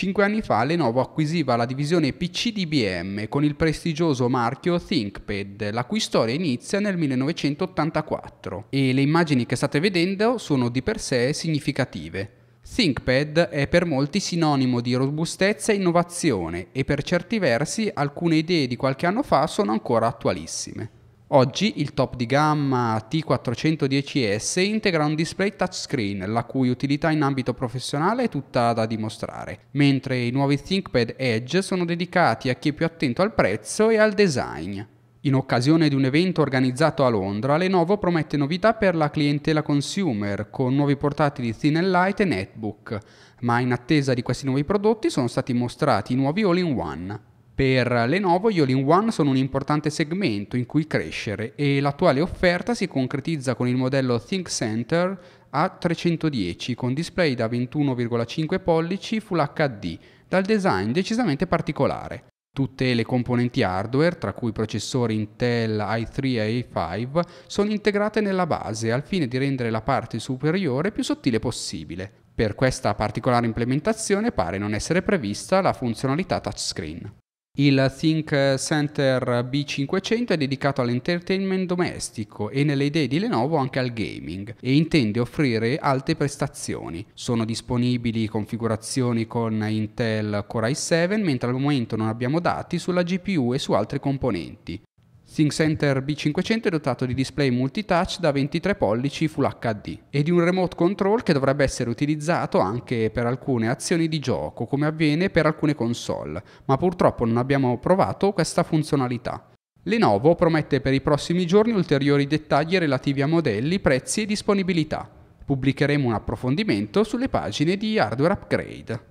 Cinque anni fa Lenovo acquisiva la divisione PC di IBM con il prestigioso marchio ThinkPad, la cui storia inizia nel 1984 e le immagini che state vedendo sono di per sé significative. ThinkPad è per molti sinonimo di robustezza e innovazione e per certi versi alcune idee di qualche anno fa sono ancora attualissime. Oggi il top di gamma T410S integra un display touchscreen, la cui utilità in ambito professionale è tutta da dimostrare, mentre i nuovi ThinkPad Edge sono dedicati a chi è più attento al prezzo e al design. In occasione di un evento organizzato a Londra, Lenovo promette novità per la clientela consumer con nuovi portatili Thin Light e netbook, ma in attesa di questi nuovi prodotti sono stati mostrati i nuovi all-in-one. Per Lenovo gli all-in-one sono un importante segmento in cui crescere e l'attuale offerta si concretizza con il modello Think Center A310 con display da 21,5 pollici Full HD dal design decisamente particolare. Tutte le componenti hardware, tra cui processori Intel i3 e i5, sono integrate nella base al fine di rendere la parte superiore più sottile possibile. Per questa particolare implementazione pare non essere prevista la funzionalità touchscreen. Il Think Center B500 è dedicato all'entertainment domestico e nelle idee di Lenovo anche al gaming e intende offrire alte prestazioni. Sono disponibili configurazioni con Intel Core i7 mentre al momento non abbiamo dati sulla GPU e su altri componenti. ThinkCenter B500 è dotato di display multitouch da 23 pollici Full HD e di un remote control che dovrebbe essere utilizzato anche per alcune azioni di gioco, come avviene per alcune console, ma purtroppo non abbiamo provato questa funzionalità. Lenovo promette per i prossimi giorni ulteriori dettagli relativi a modelli, prezzi e disponibilità. Pubblicheremo un approfondimento sulle pagine di Hardware Upgrade.